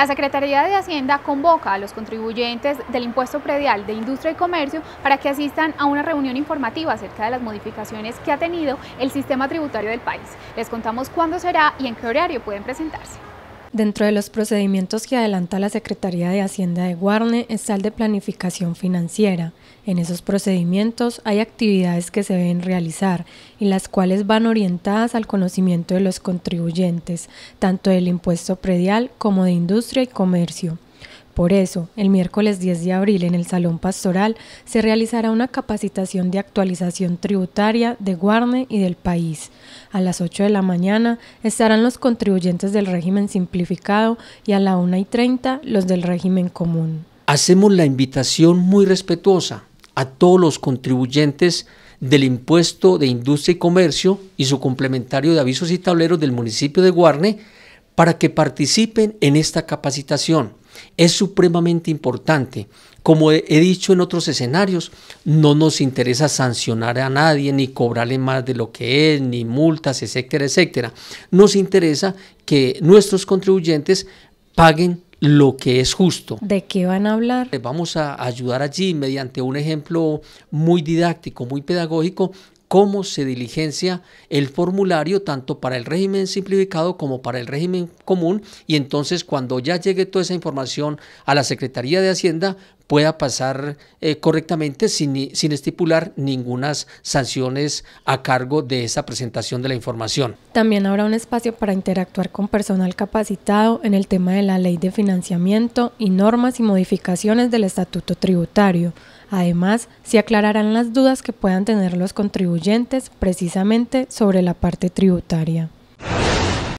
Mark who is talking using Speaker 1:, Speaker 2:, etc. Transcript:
Speaker 1: La Secretaría de Hacienda convoca a los contribuyentes del impuesto predial de industria y comercio para que asistan a una reunión informativa acerca de las modificaciones que ha tenido el sistema tributario del país. Les contamos cuándo será y en qué horario pueden presentarse.
Speaker 2: Dentro de los procedimientos que adelanta la Secretaría de Hacienda de Guarne está el de planificación financiera. En esos procedimientos hay actividades que se deben realizar y las cuales van orientadas al conocimiento de los contribuyentes, tanto del impuesto predial como de industria y comercio. Por eso, el miércoles 10 de abril en el Salón Pastoral se realizará una capacitación de actualización tributaria de Guarne y del país. A las 8 de la mañana estarán los contribuyentes del régimen simplificado y a la 1 y 30 los del régimen común.
Speaker 3: Hacemos la invitación muy respetuosa a todos los contribuyentes del impuesto de industria y comercio y su complementario de avisos y tableros del municipio de Guarne para que participen en esta capacitación es supremamente importante. Como he dicho en otros escenarios, no nos interesa sancionar a nadie ni cobrarle más de lo que es, ni multas, etcétera, etcétera. Nos interesa que nuestros contribuyentes paguen lo que es justo. ¿De qué van a hablar? Eh, vamos a ayudar allí mediante un ejemplo muy didáctico, muy pedagógico, cómo se diligencia el formulario tanto para el régimen simplificado como para el régimen común y entonces cuando ya llegue toda esa información a la Secretaría de Hacienda pueda pasar eh, correctamente sin, sin estipular ninguna sanciones a cargo de esa presentación de la información.
Speaker 2: También habrá un espacio para interactuar con personal capacitado en el tema de la ley de financiamiento y normas y modificaciones del estatuto tributario. Además, se aclararán las dudas que puedan tener los contribuyentes precisamente sobre la parte tributaria.